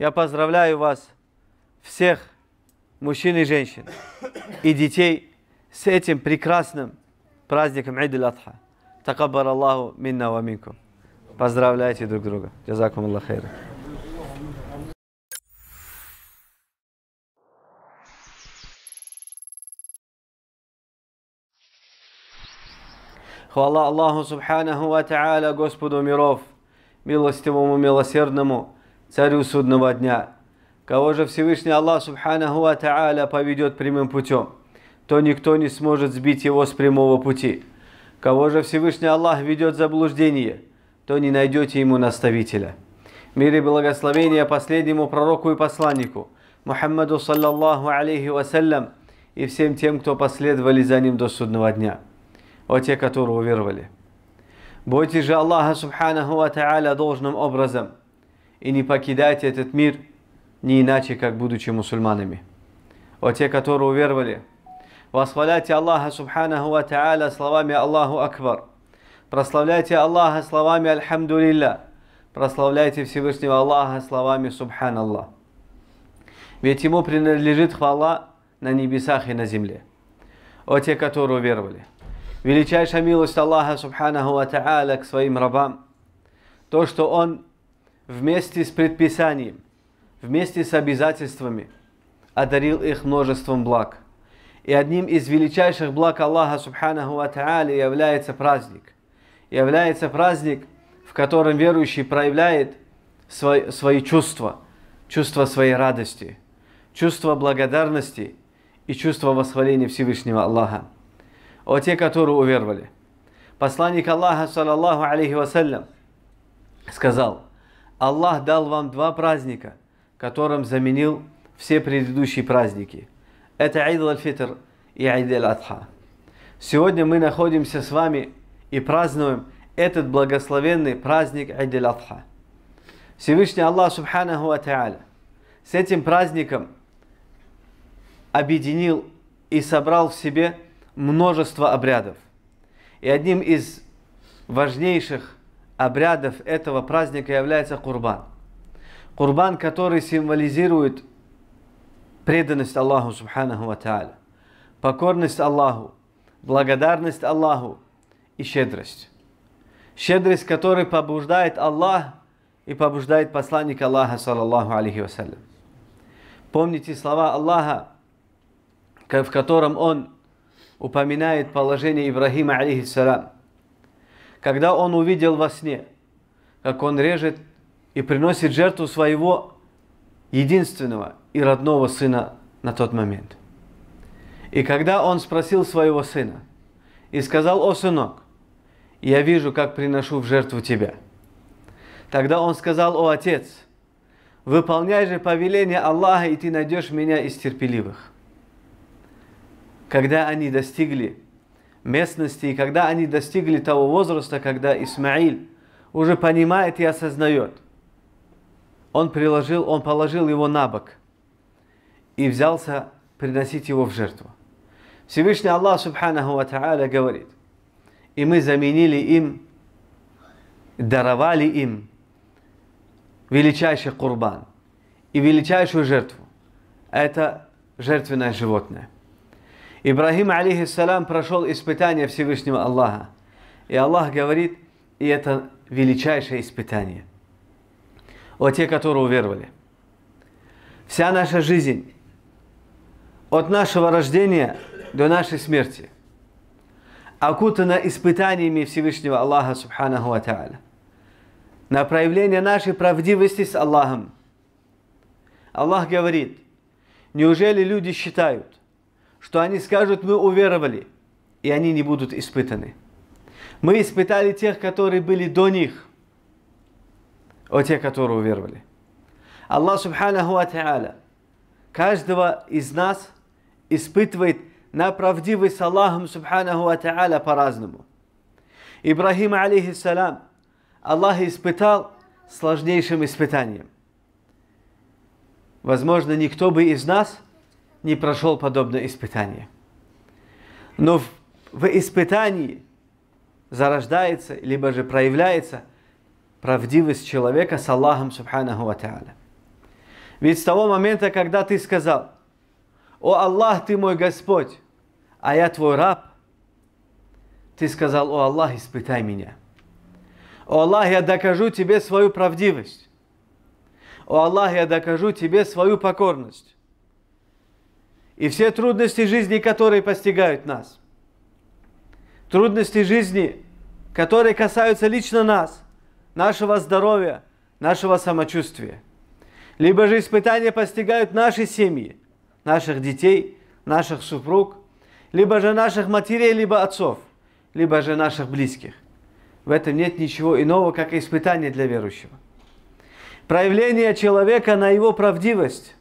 Я поздравляю вас, всех мужчин и женщин, и детей с этим прекрасным праздником Айд аль Такабар Аллаху минна ва минкум. Поздравляйте друг друга. Джазакум Аллах хайра. Хвала Аллаху Субханаху Ва Та'аля, Господу миров, милостивому, милосердному, царю судного дня. Кого же Всевышний Аллах Субханаху Ата'аля поведет прямым путем, то никто не сможет сбить его с прямого пути. Кого же Всевышний Аллах ведет заблуждение, то не найдете ему наставителя. Мир и благословение последнему пророку и посланнику, Мухаммаду саллаллаху алейхи вассалям, и всем тем, кто последовали за ним до судного дня, о те, которые уверовали. Бойтесь же Аллаха Субханаху Ва Та'аля должным образом – и не покидайте этот мир не иначе, как будучи мусульманами. О те, которые уверовали, восхваляйте Аллаха Субханаху Ва Та'аля словами Аллаху Акбар. Прославляйте Аллаха словами Альхамдулилля. Прославляйте Всевышнего Аллаха словами Субханаллах. Ведь Ему принадлежит хвала на небесах и на земле. О те, которые уверовали. Величайшая милость Аллаха Субханаху Ва Та'аля к своим рабам. То, что Он вместе с предписанием, вместе с обязательствами, одарил их множеством благ. И одним из величайших благ Аллаха Субханаху Ва является праздник. Является праздник, в котором верующий проявляет свои, свои чувства, чувство своей радости, чувство благодарности и чувство восхваления Всевышнего Аллаха. О те, которые уверовали. Посланник Аллаха, саллаллаху алейхи вассалям, сказал – Аллах дал вам два праздника, которым заменил все предыдущие праздники. Это Айд аль-Фитр и Айд аль-Адха. Сегодня мы находимся с вами и празднуем этот благословенный праздник Айд аль-Адха. Всевышний Аллах Субханаху Ата'аля с этим праздником объединил и собрал в себе множество обрядов. И одним из важнейших обрядов этого праздника является курбан. Курбан, который символизирует преданность Аллаху Субханаху Ва Тааля, покорность Аллаху, благодарность Аллаху и щедрость. Щедрость, которая побуждает Аллах и побуждает посланник Аллаха, саллаллаху алейхи вассалям. Помните слова Аллаха, в котором он упоминает положение Ибрахима, алейхиссалям когда он увидел во сне, как он режет и приносит жертву своего единственного и родного сына на тот момент. И когда он спросил своего сына и сказал, «О, сынок, я вижу, как приношу в жертву тебя». Тогда он сказал, «О, отец, выполняй же повеление Аллаха, и ты найдешь меня из терпеливых». Когда они достигли местности, и когда они достигли того возраста, когда Исмаил уже понимает и осознает, он, приложил, он положил его на бок и взялся приносить его в жертву. Всевышний Аллах Субханаху Ва Та'аля говорит, и мы заменили им, даровали им величайший курбан и величайшую жертву. Это жертвенное животное – Ибрахим алейхиссалям, прошел испытание Всевышнего Аллаха. И Аллах говорит, и это величайшее испытание. О те, которые уверовали. Вся наша жизнь от нашего рождения до нашей смерти окутана испытаниями Всевышнего Аллаха Субханаху Ва На проявление нашей правдивости с Аллахом. Аллах говорит, неужели люди считают, что они скажут, мы уверовали, и они не будут испытаны. Мы испытали тех, которые были до них, о а те, которые уверовали. Аллах Субханаху Ата'аля каждого из нас испытывает на правдивый с Аллахом Субханаху Ата'аля по-разному. Ибрахим, алейхиссалям, Аллах испытал сложнейшим испытанием. Возможно, никто бы из нас – не прошел подобное испытание. Но в, в испытании зарождается, либо же проявляется правдивость человека с Аллахом Субханаху Ва Ведь с того момента, когда ты сказал, «О Аллах, ты мой Господь, а я твой раб», ты сказал, «О Аллах, испытай меня». «О Аллах, я докажу тебе свою правдивость». «О Аллах, я докажу тебе свою покорность» и все трудности жизни, которые постигают нас. Трудности жизни, которые касаются лично нас, нашего здоровья, нашего самочувствия. Либо же испытания постигают наши семьи, наших детей, наших супруг, либо же наших матерей, либо отцов, либо же наших близких. В этом нет ничего иного, как испытание для верующего. Проявление человека на его правдивость,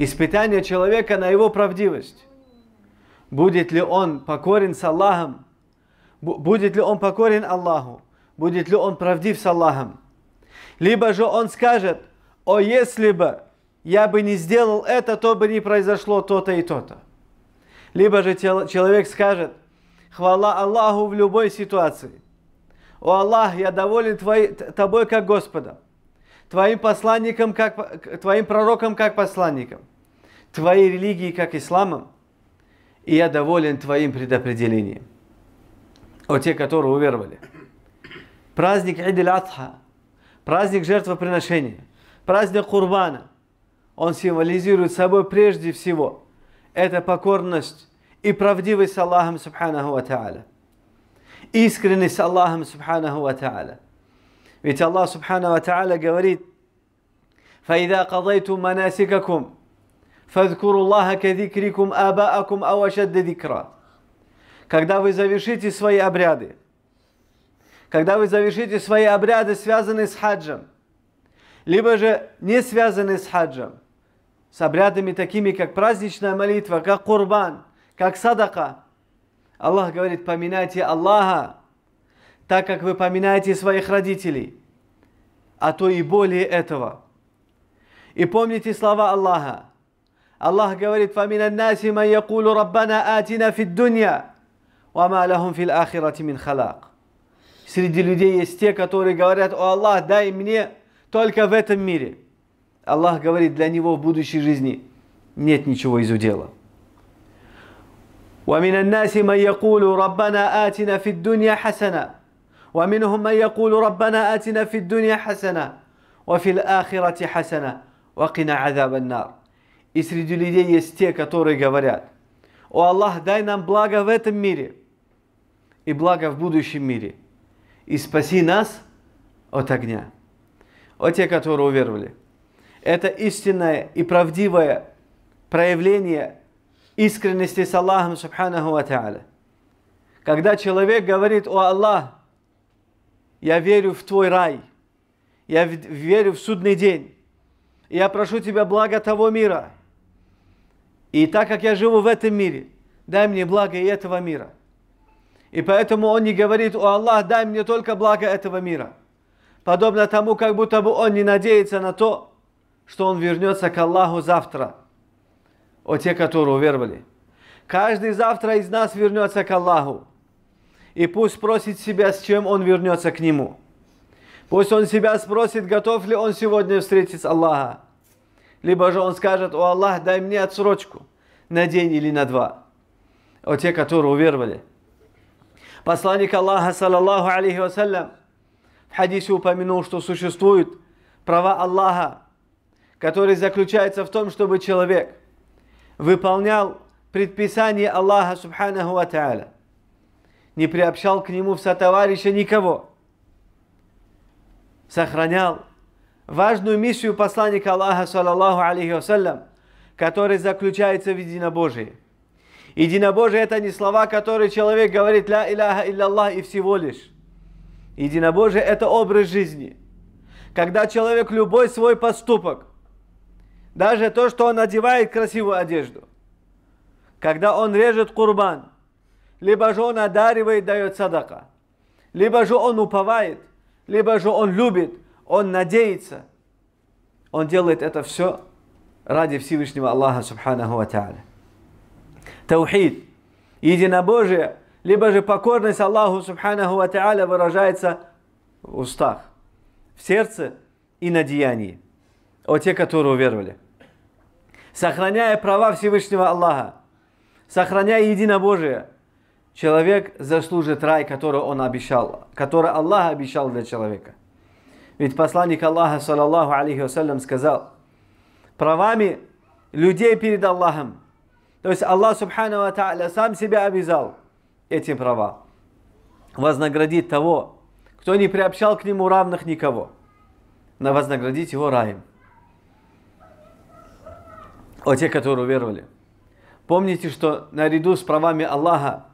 испытание человека на его правдивость. Будет ли он покорен с Аллахом? Будет ли он покорен Аллаху? Будет ли он правдив с Аллахом? Либо же он скажет, о, если бы я бы не сделал это, то бы не произошло то-то и то-то. Либо же человек скажет, хвала Аллаху в любой ситуации. О Аллах, я доволен твои, тобой как Господом, твоим посланником, как, твоим пророком как посланником твоей религии, как исламом, и я доволен твоим предопределением. О те, которые уверовали. Праздник Идил Адха, праздник жертвоприношения, праздник Курбана, он символизирует собой прежде всего это покорность и правдивость с Аллахом Субханаху Ва Та'аля. Искренность с Аллахом Субханаху Ва Та'аля. Ведь Аллах Субханаху Ва Та'аля говорит, فَإِذَا قَضَيْتُمْ مَنَاسِكَكُمْ فَذْكُرُوا اللَّهَ كَذِكْرِكُمْ آبَاءَكُمْ أَوْ أَشَدَّ Когда вы завершите свои обряды, когда вы завершите свои обряды, связанные с хаджем, либо же не связанные с хаджем, с обрядами такими, как праздничная молитва, как курбан, как садака. Аллах говорит, поминайте Аллаха, так как вы поминаете своих родителей, а то и более этого. И помните слова Аллаха. الله قولت فمن الناس من يقول ربنا آتنا في الدنيا وما لهم في الآخرة من خلاق среди людей есть те, которые говорят, о Аллах, дай мне только в этом мире. Аллах говорит, для него в будущей жизни нет ничего из удела. ومن الناس من يقول ربنا آتنا في الدنيا حسنة ومنهم من يقول ربنا آتنا في الدنيا حسنة وفي الآخرة حسنة وقنا عذاب النار И среди людей есть те, которые говорят, «О Аллах, дай нам благо в этом мире и благо в будущем мире, и спаси нас от огня». О те, которые уверовали. Это истинное и правдивое проявление искренности с Аллахом, субханаху ва та'аля. Когда человек говорит, «О Аллах, я верю в Твой рай, я верю в судный день, я прошу Тебя блага того мира». И так как я живу в этом мире, дай мне благо и этого мира. И поэтому он не говорит, о Аллах, дай мне только благо этого мира. Подобно тому, как будто бы он не надеется на то, что он вернется к Аллаху завтра. О те, которые уверовали. Каждый завтра из нас вернется к Аллаху. И пусть спросит себя, с чем он вернется к нему. Пусть он себя спросит, готов ли он сегодня встретить Аллаха. Либо же он скажет, о Аллах, дай мне отсрочку на день или на два. О те, которые уверовали. Посланник Аллаха, саллаллаху алейхи вассалям, в хадисе упомянул, что существуют права Аллаха, которые заключаются в том, чтобы человек выполнял предписание Аллаха, субханаху ва та'аля, не приобщал к нему в сотоварища никого, сохранял важную миссию посланника Аллаха, саллаллаху алейхи вассалям, который заключается в единобожии. Единобожие – это не слова, которые человек говорит «Ля иляха Аллах и всего лишь. Единобожие – это образ жизни. Когда человек любой свой поступок, даже то, что он одевает красивую одежду, когда он режет курбан, либо же он одаривает, дает садака, либо же он уповает, либо же он любит, он надеется, он делает это все – ради Всевышнего Аллаха Субханаху Ва Тааля. Таухид, единобожие, либо же покорность Аллаху Субханаху Ва Тааля выражается в устах, в сердце и на деянии. О те, которые уверовали. Сохраняя права Всевышнего Аллаха, сохраняя единобожие, человек заслужит рай, который он обещал, который Аллах обещал для человека. Ведь посланник Аллаха, саллаллаху алейхи вассалям, сказал – правами людей перед Аллахом. То есть Аллах Субхану Ва сам себя обязал эти права. вознаградить того, кто не приобщал к нему равных никого. На вознаградить его раем. О те, которые веровали. Помните, что наряду с правами Аллаха,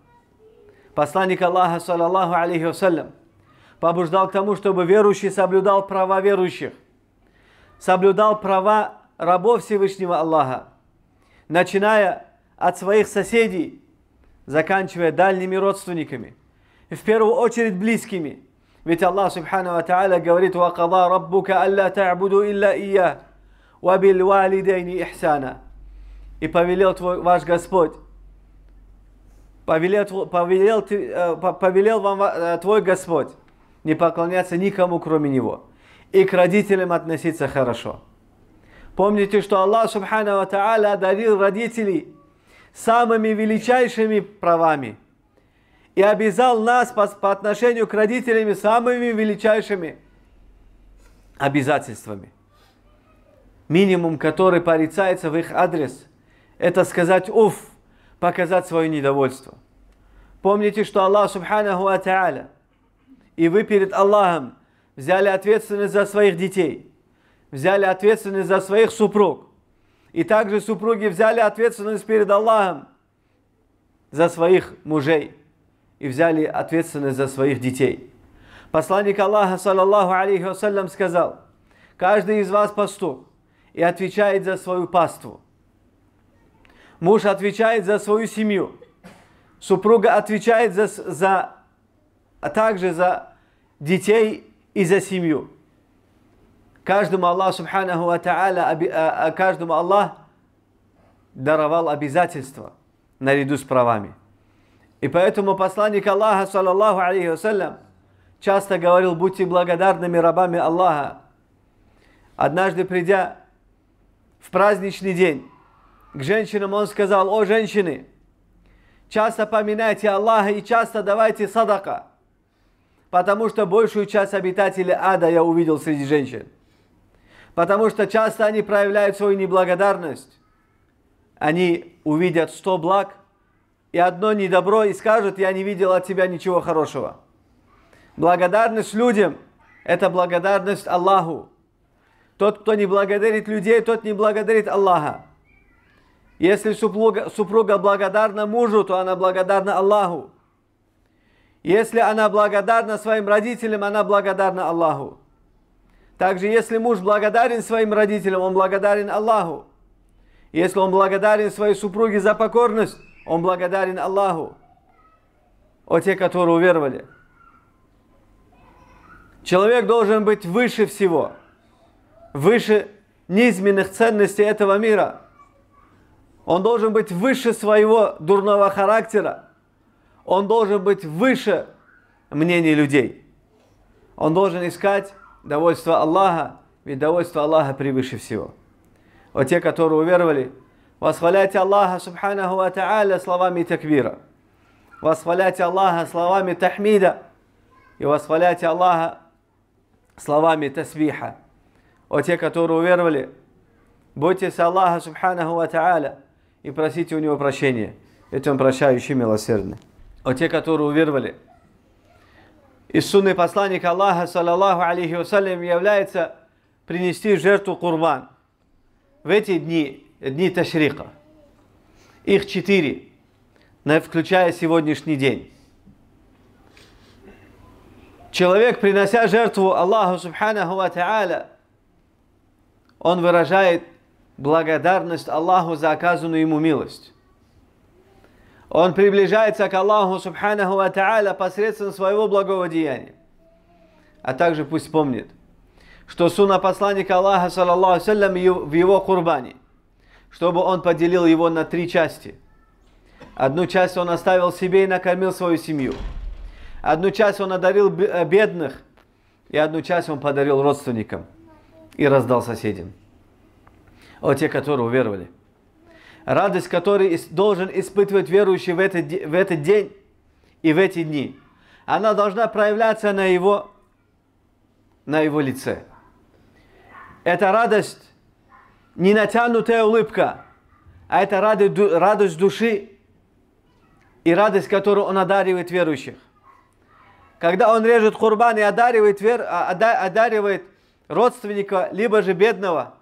посланник Аллаха, саллаллаху алейхи вассалям, побуждал к тому, чтобы верующий соблюдал права верующих, соблюдал права рабов Всевышнего Аллаха, начиная от своих соседей, заканчивая дальними родственниками, и в первую очередь близкими. Ведь Аллах Субхану Ва Та'аля говорит «Вакада раббука алла та'буду илля ия, вабил валидейни ихсана». И повелел твой, ваш Господь, повелел, повелел, э, повелел вам э, твой Господь не поклоняться никому, кроме Него, и к родителям относиться хорошо. Помните, что Аллах Субхану Та'аля одарил родителей самыми величайшими правами и обязал нас по, по отношению к родителям самыми величайшими обязательствами. Минимум, который порицается в их адрес, это сказать «уф», показать свое недовольство. Помните, что Аллах Субхану Та'аля, и вы перед Аллахом взяли ответственность за своих детей – взяли ответственность за своих супруг. И также супруги взяли ответственность перед Аллахом за своих мужей и взяли ответственность за своих детей. Посланник Аллаха, саллаллаху алейхи вассалям, сказал, каждый из вас пастух и отвечает за свою паству. Муж отвечает за свою семью. Супруга отвечает за, за, а также за детей и за семью. Каждому Аллах Субханаху Ата'аля, а, а, каждому Аллах даровал обязательства наряду с правами. И поэтому посланник Аллаха, саллаллаху алейхи вассалям, часто говорил, будьте благодарными рабами Аллаха. Однажды придя в праздничный день к женщинам, он сказал, о женщины, часто поминайте Аллаха и часто давайте садака, потому что большую часть обитателей ада я увидел среди женщин потому что часто они проявляют свою неблагодарность. Они увидят сто благ и одно недобро и скажут, я не видел от тебя ничего хорошего. Благодарность людям – это благодарность Аллаху. Тот, кто не благодарит людей, тот не благодарит Аллаха. Если супруга, супруга благодарна мужу, то она благодарна Аллаху. Если она благодарна своим родителям, она благодарна Аллаху. Также, если муж благодарен своим родителям, он благодарен Аллаху. Если он благодарен своей супруге за покорность, он благодарен Аллаху. О те, которые уверовали. Человек должен быть выше всего, выше низменных ценностей этого мира. Он должен быть выше своего дурного характера. Он должен быть выше мнений людей. Он должен искать довольство Аллаха, ведь довольство Аллаха превыше всего. О те, которые уверовали, восхваляйте Аллаха, субханаху ва та'аля, словами таквира. Восхваляйте Аллаха словами тахмида. И восхваляйте Аллаха словами тасбиха. О те, которые уверовали, будьте с Аллаха, субханаху ва та'аля, и просите у Него прощения, ведь Он прощающий милосердный. О те, которые уверовали, из сунны посланника Аллаха, саллаллаху алейхи вассалям, является принести жертву курбан в эти дни, дни Ташрика. Их четыре, включая сегодняшний день. Человек, принося жертву Аллаху Субханаху Ва Та'аля, он выражает благодарность Аллаху за оказанную ему милость. Он приближается к Аллаху Субханаху Ата'аля посредством своего благого деяния. А также пусть помнит, что сунна посланника Аллаха, саллаллаху салям, в его курбане, чтобы он поделил его на три части. Одну часть он оставил себе и накормил свою семью. Одну часть он одарил э, бедных, и одну часть он подарил родственникам и раздал соседям. О, те, которые уверовали радость которую должен испытывать верующий в этот, в этот день и в эти дни. Она должна проявляться на его, на его лице. Это радость, не натянутая улыбка, а это радость, радость души и радость, которую он одаривает верующих. Когда он режет курбан и одаривает, вер, а, одаривает родственника, либо же бедного,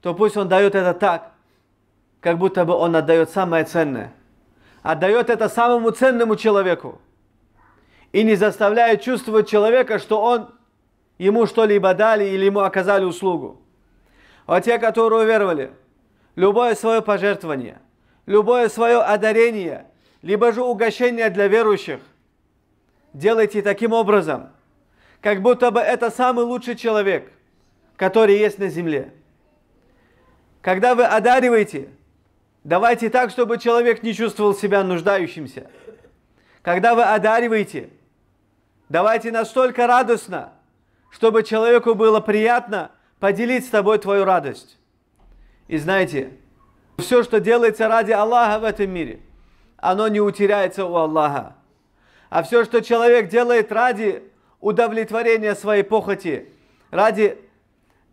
то пусть он дает это так, как будто бы он отдает самое ценное. Отдает это самому ценному человеку. И не заставляет чувствовать человека, что он ему что-либо дали или ему оказали услугу. А те, которые уверовали, любое свое пожертвование, любое свое одарение, либо же угощение для верующих, делайте таким образом, как будто бы это самый лучший человек, который есть на земле. Когда вы одариваете – Давайте так, чтобы человек не чувствовал себя нуждающимся. Когда вы одариваете, давайте настолько радостно, чтобы человеку было приятно поделить с тобой твою радость. И знаете, все, что делается ради Аллаха в этом мире, оно не утеряется у Аллаха. А все, что человек делает ради удовлетворения своей похоти, ради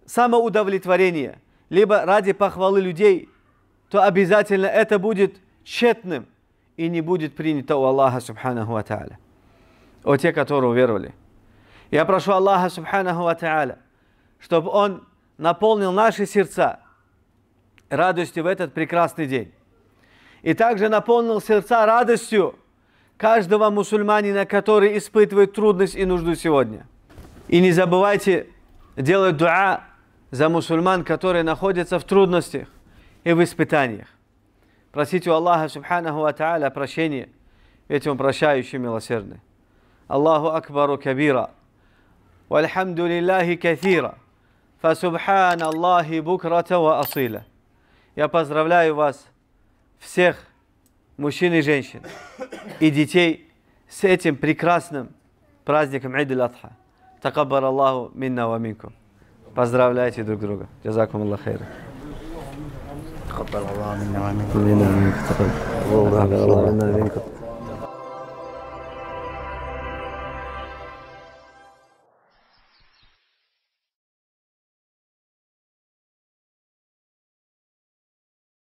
самоудовлетворения, либо ради похвалы людей – то обязательно это будет тщетным и не будет принято у Аллаха Субханаху Ва Тааля. О те, которые уверовали. Я прошу Аллаха Субханаху Ва Тааля, чтобы Он наполнил наши сердца радостью в этот прекрасный день. И также наполнил сердца радостью каждого мусульманина, который испытывает трудность и нужду сегодня. И не забывайте делать дуа за мусульман, которые находятся в трудностях и в испытаниях. Просите у Аллаха Субханаху Ва прощения, ведь Он прощающий милосердный. Аллаху Акбару Кабира. والحمد لله كثيرا فسبحان الله بكرة وأصيلا Я поздравляю вас всех мужчин и женщин и детей с этим прекрасным праздником Айд Латха. адха Такаббар Аллаху минна ва минкум. Поздравляйте друг друга. Джазакум Аллах хайра. تقبل الله منا ومنكم. كلنا منك تقبل. اللهم منا منك.